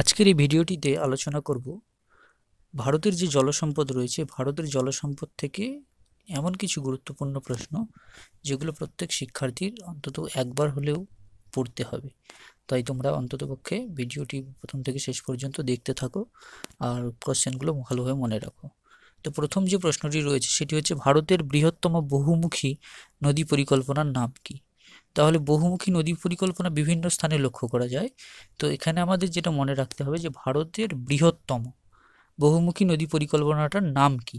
আজকের এই ভিডিওটিতে আলোচনা করব ভারতের যে জলসম্পদ রয়েছে ভারতের জলসম্পদ থেকে এমন কিছু গুরুত্বপূর্ণ প্রশ্ন যেগুলো প্রত্যেক শিক্ষার্থীর অন্তত একবার হলেও পড়তে হবে তাই তোমরা অন্ততপক্ষে ভিডিওটি প্রথম থেকে শেষ পর্যন্ত দেখতে থাকো আর কোশ্চেনগুলো ভালোভাবে মনে রাখো তো প্রথম যে প্রশ্নটি রয়েছে সেটি হচ্ছে ভারতের বৃহত্তম বহুমুখী নদী পরিকল্পনার নাম কী তাহলে বহুমুখী নদী পরিকল্পনা বিভিন্ন স্থানে লক্ষ্য করা যায় তো এখানে আমাদের যেটা মনে রাখতে হবে যে ভারতের বৃহত্তম বহুমুখী নদী পরিকল্পনাটার নাম কি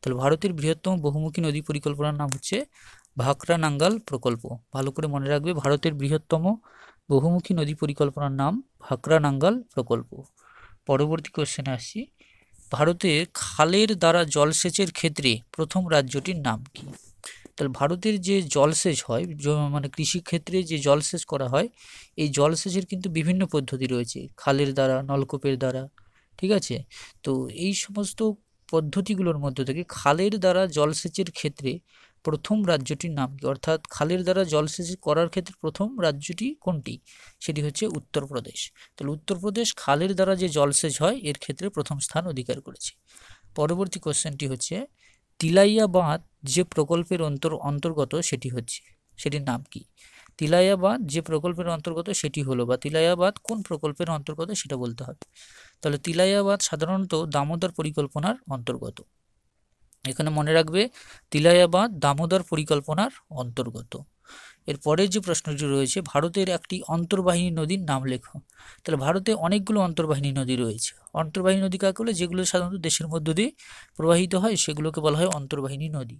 তাহলে ভারতের বৃহত্তম বহুমুখী নদী পরিকল্পনার নাম হচ্ছে ভাকরা নাঙ্গাল প্রকল্প ভালো করে মনে রাখবে ভারতের বৃহত্তম বহুমুখী নদী পরিকল্পনার নাম ভাকরা নাঙ্গাল প্রকল্প পরবর্তী কোশ্চেনে আসি ভারতে খালের দ্বারা জলসেচের ক্ষেত্রে প্রথম রাজ্যটির নাম কী তাহলে ভারতের যে জলসেচ হয় মানে কৃষিক্ষেত্রে যে জলসেচ করা হয় এই জলসেচের কিন্তু বিভিন্ন পদ্ধতি রয়েছে খালের দ্বারা নলকূপের দ্বারা ঠিক আছে তো এই সমস্ত পদ্ধতিগুলোর মধ্য থেকে খালের দ্বারা জলসেচের ক্ষেত্রে প্রথম রাজ্যটির নাম কি অর্থাৎ খালের দ্বারা জলসেচ করার ক্ষেত্রে প্রথম রাজ্যটি কোনটি সেটি হচ্ছে উত্তরপ্রদেশ তাহলে উত্তরপ্রদেশ খালের দ্বারা যে জলসেচ হয় এর ক্ষেত্রে প্রথম স্থান অধিকার করেছে পরবর্তী কোশ্চেনটি হচ্ছে তিলাইয়া বাঁধ যে প্রকল্পের অন্তর অন্তর্গত সেটি হচ্ছে সেটির নাম কি তিলাইয়া বাঁধ যে প্রকল্পের অন্তর্গত সেটি হলো বা তিলাইয়া বাঁধ কোন প্রকল্পের অন্তর্গত সেটা বলতে হবে তাহলে তিলাইয়া বাঁধ সাধারণত দামোদর পরিকল্পনার অন্তর্গত এখানে মনে রাখবে তিলাইয়া বাঁধ দামোদর পরিকল্পনার অন্তর্গত এর পরের যে প্রশ্নটি রয়েছে ভারতের একটি অন্তর্বাহিনী নদীর নাম লেখো তাহলে ভারতে অনেকগুলো অন্তর্বাহিনী নদী রয়েছে অন্তর্বাহিনী নদী কাকে বলে যেগুলো সাধারণত দেশের মধ্য দিয়ে প্রবাহিত হয় সেগুলোকে বলা হয় অন্তর্বাহিনী নদী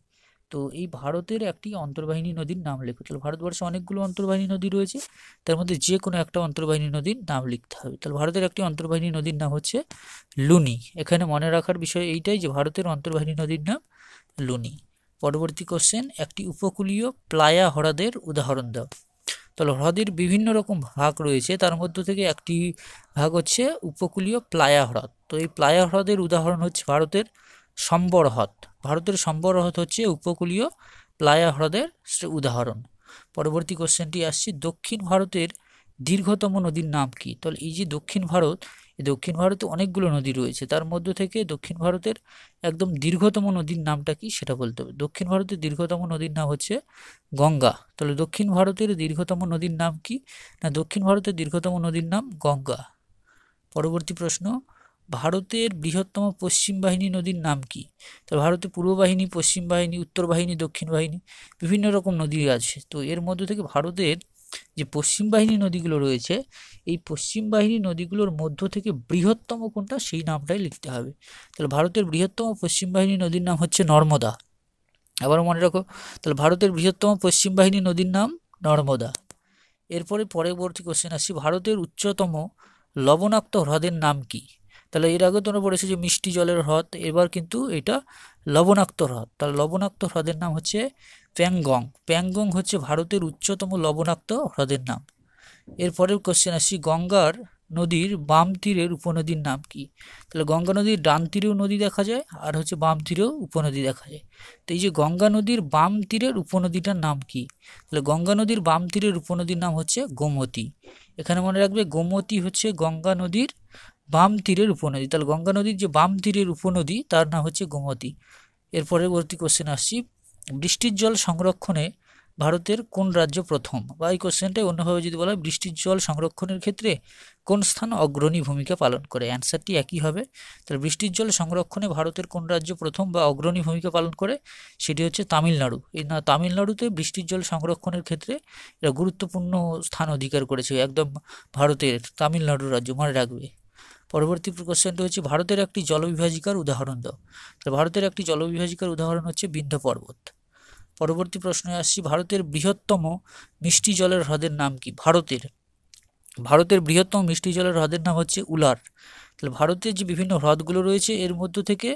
তো এই ভারতের একটি অন্তর্বাহিনী নদীর নাম লেখো তাহলে ভারতবর্ষে অনেকগুলো অন্তর্বাহিনী নদী রয়েছে তার মধ্যে যে কোনো একটা অন্তর্বাহিনী নদীর নাম লিখতে হবে তাহলে ভারতের একটি অন্তর্বাহিনী নদীর নাম হচ্ছে লুনি এখানে মনে রাখার বিষয় এইটাই যে ভারতের অন্তর্বাহিনী নদীর নাম লুনি পরবর্তী কোশ্চেন একটি উপকূলীয় প্লায়া হ্রদের উদাহরণ দাও তাহলে হ্রদের বিভিন্ন রকম ভাগ রয়েছে তার মধ্য থেকে একটি ভাগ হচ্ছে উপকূলীয় প্লায়া হ্রদ তো এই প্লায়া হ্রদের উদাহরণ হচ্ছে ভারতের সম্বর হ্রদ ভারতের সম্বর হ্রদ হচ্ছে উপকূলীয় প্লায়া হ্রদের উদাহরণ পরবর্তী কোশ্চেনটি আসছে দক্ষিণ ভারতের দীর্ঘতম নদীর নাম কি তাহলে এই যে দক্ষিণ ভারত দক্ষিণ ভারতে অনেকগুলো নদী রয়েছে তার মধ্য থেকে দক্ষিণ ভারতের একদম দীর্ঘতম নদীর নামটা কি সেটা বলতে হবে দক্ষিণ ভারতের দীর্ঘতম নদীর নাম হচ্ছে গঙ্গা তাহলে দক্ষিণ ভারতের দীর্ঘতম নদীর নাম কি না দক্ষিণ ভারতের দীর্ঘতম নদীর নাম গঙ্গা পরবর্তী প্রশ্ন ভারতের বৃহত্তম পশ্চিম বাহিনী নদীর নাম কি তো ভারতে পূর্ব বাহিনী পশ্চিম বাহিনী উত্তর বাহিনী দক্ষিণ বাহিনী বিভিন্ন রকম নদী আছে তো এর মধ্য থেকে ভারতের যে পশ্চিম বাহিনী নদীগুলো রয়েছে এই পশ্চিম বাহিনী নদীগুলোর মধ্য থেকে বৃহত্তম কোনটা সেই নামটাই লিখতে হবে তাহলে ভারতের বৃহত্তম পশ্চিম বাহিনী নদীর নাম হচ্ছে নর্মদা আবার মনে রাখো তাহলে ভারতের বৃহত্তম পশ্চিম বাহিনী নদীর নাম নর্মদা এরপরে পরবর্তী কোশ্চেন আসি ভারতের উচ্চতম লবণাক্ত হ্রদের নাম কী তাহলে এর আগে তোমরা পড়েছো যে মিষ্টি জলের হ্রদ এবার কিন্তু এটা লবণাক্ত হ্রদ তাহলে লবণাক্ত হ্রদের নাম হচ্ছে প্যাংগং প্যাংগং হচ্ছে ভারতের উচ্চতম লবণাক্ত হ্রদের নাম এরপরের কোশ্চেন আসছি গঙ্গার নদীর বাম তীরের উপনদীর নাম কি তাহলে গঙ্গা নদীর ডান তীরেও নদী দেখা যায় আর হচ্ছে বাম তীরেও উপনদী দেখা যায় তো এই যে গঙ্গা নদীর বাম তীরের উপনদীটার নাম কি তাহলে গঙ্গা নদীর বাম তীরের উপনদীর নাম হচ্ছে গোমতী এখানে মনে রাখবে গোমতী হচ্ছে গঙ্গা নদীর বাম তীরের উপনদী তাহলে গঙ্গা নদীর যে বাম তীরের উপনদী তার নাম হচ্ছে গোমতী এর পরবর্তী কোশ্চেন আসছি বৃষ্টির জল সংরক্ষণে ভারতের কোন রাজ্য প্রথম বা এই কোশ্চেনটাই অন্যভাবে যদি বলা হয় বৃষ্টির জল সংরক্ষণের ক্ষেত্রে কোন স্থান অগ্রণী ভূমিকা পালন করে অ্যান্সারটি একই হবে তাহলে বৃষ্টির জল সংরক্ষণে ভারতের কোন রাজ্য প্রথম বা অগ্রণী ভূমিকা পালন করে সেটি হচ্ছে তামিলনাড়ু এই না তামিলনাড়ুতে বৃষ্টির জল সংরক্ষণের ক্ষেত্রে এরা গুরুত্বপূর্ণ স্থান অধিকার করেছে একদম ভারতের তামিলনাড়ু রাজ্য মনে রাখবে পরবর্তী কোশ্চেনটা হচ্ছে ভারতের একটি জলবিভাজিকার উদাহরণ দাও তাহলে ভারতের একটি জলবিভাজিকার উদাহরণ হচ্ছে বিন্ধ্য পর্বত পরবর্তী প্রশ্নে আসছি ভারতের বৃহত্তম মিষ্টি জলের হ্রদের নাম কি ভারতের ভারতের বৃহত্তম মিষ্টি জলের হ্রদের নাম হচ্ছে উলার তাহলে ভারতের যে বিভিন্ন হ্রদগুলো রয়েছে এর মধ্য থেকে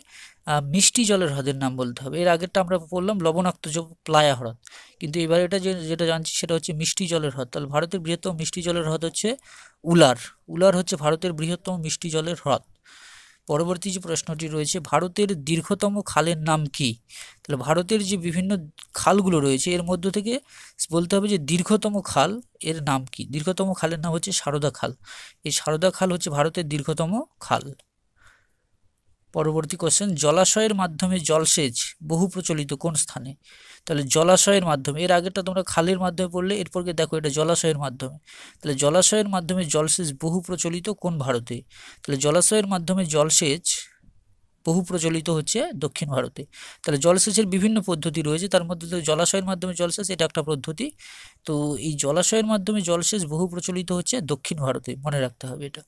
মিষ্টি জলের হ্রদের নাম বলতে হবে এর আগেরটা আমরা বললাম লবণাক্ত প্লায়া হ্রদ কিন্তু এবার এটা যে যেটা জানছি সেটা হচ্ছে মিষ্টি জলের হ্রদ তাহলে ভারতের বৃহত্তম মিষ্টি জলের হ্রদ হচ্ছে উলার উলার হচ্ছে ভারতের বৃহত্তম মিষ্টি জলের হ্রদ পরবর্তী যে প্রশ্নটি রয়েছে ভারতের দীর্ঘতম খালের নাম কি তাহলে ভারতের যে বিভিন্ন খালগুলো রয়েছে এর মধ্য থেকে বলতে হবে যে দীর্ঘতম খাল এর নাম কি দীর্ঘতম খালের নাম হচ্ছে সারদা খাল এই সারদা খাল হচ্ছে ভারতের দীর্ঘতম খাল পরবর্তী কোশ্চেন জলাশয়ের মাধ্যমে জলসেচ বহু প্রচলিত কোন স্থানে তাহলে জলাশয়ের মাধ্যমে এর আগেটা তোমরা খালের মাধ্যমে পড়লে এরপর দেখো এটা জলাশয়ের মাধ্যমে তাহলে জলাশয়ের মাধ্যমে জলসেচ বহু প্রচলিত কোন ভারতে তাহলে জলাশয়ের মাধ্যমে জলসেচ বহু প্রচলিত হচ্ছে দক্ষিণ ভারতে তাহলে জলসেচের বিভিন্ন পদ্ধতি রয়েছে তার মধ্যে তো জলাশয়ের মাধ্যমে জলসেচ এটা একটা পদ্ধতি তো এই জলাশয়ের মাধ্যমে জলসেচ বহু প্রচলিত হচ্ছে দক্ষিণ ভারতে মনে রাখতে হবে এটা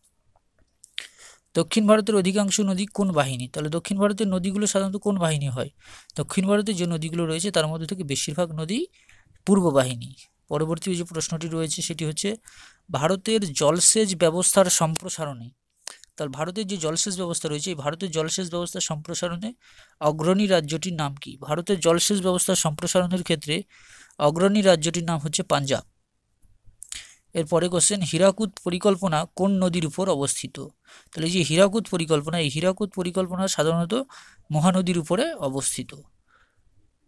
দক্ষিণ ভারতের অধিকাংশ নদী কোন বাহিনী তাহলে দক্ষিণ ভারতের নদীগুলো সাধারণত কোন বাহিনী হয় দক্ষিণ ভারতে যে নদীগুলো রয়েছে তার মধ্যে থেকে বেশিরভাগ নদী পূর্ব বাহিনী পরবর্তী যে প্রশ্নটি রয়েছে সেটি হচ্ছে ভারতের জলসেচ ব্যবস্থার সম্প্রসারণে তাহলে ভারতের যে জলসেচ ব্যবস্থা রয়েছে এই ভারতের জলসেচ ব্যবস্থা সম্প্রসারণে অগ্রণী রাজ্যটির নাম কি ভারতের জলসেচ ব্যবস্থা সম্প্রসারণের ক্ষেত্রে অগ্রণী রাজ্যটির নাম হচ্ছে পাঞ্জাব এরপরে কোশ্চেন হীরাকুদ পরিকল্পনা কোন নদীর উপর অবস্থিত তাহলে যে হীরাকুদ পরিকল্পনা এই হীরাকুদ পরিকল্পনা সাধারণত মহানদীর উপরে অবস্থিত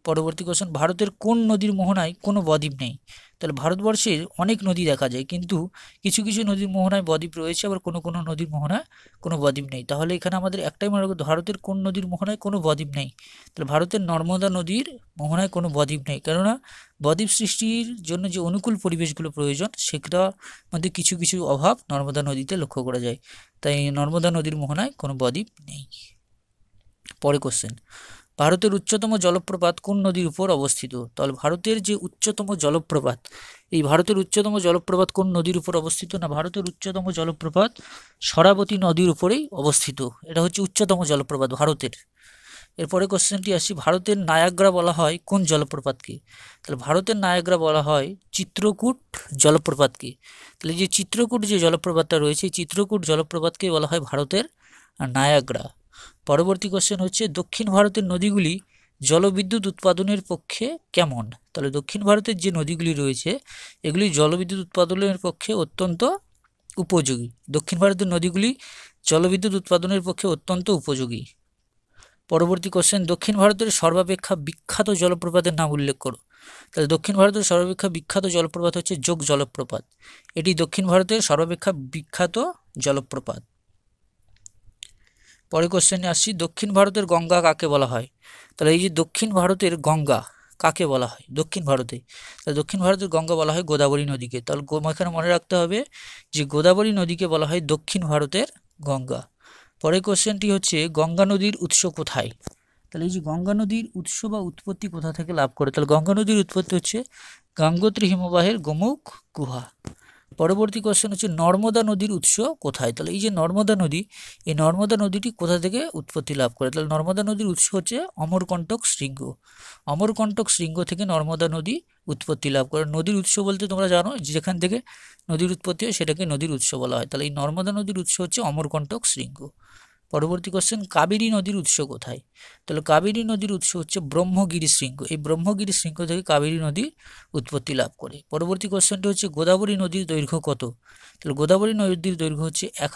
পরবর্তী কোশ্চেন ভারতের কোন নদীর মোহনায় কোনো বদ্বীপ নেই তাহলে ভারতবর্ষের অনেক নদী দেখা যায় কিন্তু কিছু কিছু নদীর মোহনায় বদ্বীপ রয়েছে আবার কোনো কোনো নদীর মোহনায় কোনো বদ্বীপ নেই তাহলে এখানে আমাদের একটাই মনে রাখবো ভারতের কোন নদীর মোহনায় কোনো বদ্বীপ নেই তাহলে ভারতের নর্মদা নদীর মোহনায় কোনো বদ্বীপ নেই কেননা বদ্বীপ সৃষ্টির জন্য যে অনুকূল পরিবেশগুলো প্রয়োজন সেটা মধ্যে কিছু কিছু অভাব নর্মদা নদীতে লক্ষ্য করা যায় তাই নর্মদা নদীর মোহনায় কোনো বদ্বীপ নেই পরে কোশ্চেন ভারতের উচ্চতম জলপ্রপাত কোন নদীর উপর অবস্থিত তাহলে ভারতের যে উচ্চতম জলপ্রপাত এই ভারতের উচ্চতম জলপ্রপাত কোন নদীর উপর অবস্থিত না ভারতের উচ্চতম জলপ্রপাত সরাবতী নদীর উপরেই অবস্থিত এটা হচ্ছে উচ্চতম জলপ্রপাত ভারতের এরপরে কোশ্চেনটি আসি ভারতের নায়াগ্রা বলা হয় কোন জলপ্রপাতকে তাহলে ভারতের নায়াগ্রা বলা হয় চিত্রকূট জলপ্রপাতকে তাহলে যে চিত্রকূট যে জলপ্রপাতটা রয়েছে চিত্রকূট জলপ্রপাতকে বলা হয় ভারতের নায়াগ্রা পরবর্তী কোশ্চেন হচ্ছে দক্ষিণ ভারতের নদীগুলি জলবিদ্যুৎ উৎপাদনের পক্ষে কেমন তাহলে দক্ষিণ ভারতের যে নদীগুলি রয়েছে এগুলি জলবিদ্যুৎ উৎপাদনের পক্ষে অত্যন্ত উপযোগী দক্ষিণ ভারতের নদীগুলি জলবিদ্যুৎ উৎপাদনের পক্ষে অত্যন্ত উপযোগী পরবর্তী কোশ্চেন দক্ষিণ ভারতের সর্বাপেক্ষা বিখ্যাত জলপ্রপাতের নাম উল্লেখ করো তাহলে দক্ষিণ ভারতের সর্বাপেক্ষা বিখ্যাত জলপ্রপাত হচ্ছে যোগ জলপ্রপাত এটি দক্ষিণ ভারতের সর্বাপেক্ষা বিখ্যাত জলপ্রপাত পরে কোশ্চেনে আসছি দক্ষিণ ভারতের গঙ্গা কাকে বলা হয় তাহলে এই যে দক্ষিণ ভারতের গঙ্গা কাকে বলা হয় দক্ষিণ ভারতে তাহলে দক্ষিণ ভারতের গঙ্গা বলা হয় গোদাবরী নদীকে তাহলে এখানে মনে রাখতে হবে যে গোদাবরী নদীকে বলা হয় দক্ষিণ ভারতের গঙ্গা পরের কোশ্চেনটি হচ্ছে গঙ্গা নদীর উৎস কোথায় তাহলে এই যে গঙ্গা নদীর উৎস বা উৎপত্তি কোথা থেকে লাভ করে তাহলে গঙ্গা নদীর উৎপত্তি হচ্ছে গাঙ্গোত্রী হিমবাহের গোমুখ গুহা পরবর্তী কোশ্চেন হচ্ছে নর্মদা নদীর উৎস কোথায় তাহলে এই যে নর্মদা নদী এই নর্মদা নদীটি কোথা থেকে উৎপত্তি লাভ করে তাহলে নর্মদা নদীর উৎস হচ্ছে অমরকণ্টক শৃঙ্গ অমরকণ্টক শৃঙ্গ থেকে নর্মদা নদী উৎপত্তি লাভ করে নদীর উৎস বলতে তোমরা জানো যেখান থেকে নদীর উৎপত্তি হয় সেটাকে নদীর উৎস বলা হয় তাহলে এই নর্মদা নদীর উৎস হচ্ছে অমরকণ্টক শৃঙ্গ পরবর্তী কোশ্চেন কাবেরী নদীর উৎস কোথায় তাহলে কাবেরী নদীর উৎস হচ্ছে ব্রহ্মগিরি শৃঙ্গ এই ব্রহ্মগিরি শৃঙ্গ থেকে কাবেরী নদীর উৎপত্তি লাভ করে পরবর্তী কোশ্চেনটি হচ্ছে গোদাবরী নদীর দৈর্ঘ্য কত তাহলে গোদাবরী নদীর দৈর্ঘ্য হচ্ছে এক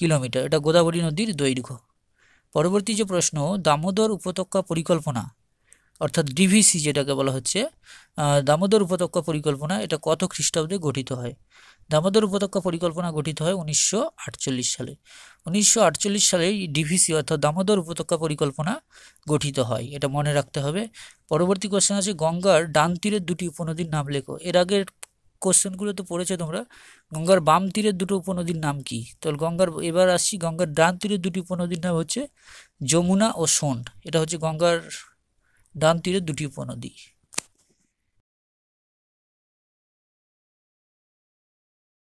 কিলোমিটার এটা গোদাবরী নদীর দৈর্ঘ্য পরবর্তী যে প্রশ্ন দামোদর উপত্যকা পরিকল্পনা অর্থাৎ ডিভিসি যেটাকে বলা হচ্ছে দামোদর উপত্যকা পরিকল্পনা এটা কত খ্রিস্টাব্দে গঠিত হয় দামোদর উপত্যকা পরিকল্পনা গঠিত হয় উনিশশো সালে উনিশশো সালে ডিভিসি অর্থাৎ দামোদর উপত্যকা পরিকল্পনা গঠিত হয় এটা মনে রাখতে হবে পরবর্তী কোশ্চেন আছে গঙ্গার ডান তীরের দুটি উপনদীর নাম লেখো এর আগের কোশ্চেনগুলো তো পড়েছে তোমরা গঙ্গার বাম তীরের দুটো উপনদীর নাম কি তো গঙ্গার এবার আসছি গঙ্গার ডান তীরের দুটি উপনদীর নাম হচ্ছে যমুনা ও সোন এটা হচ্ছে গঙ্গার ডান তীরে দুটি উপনদী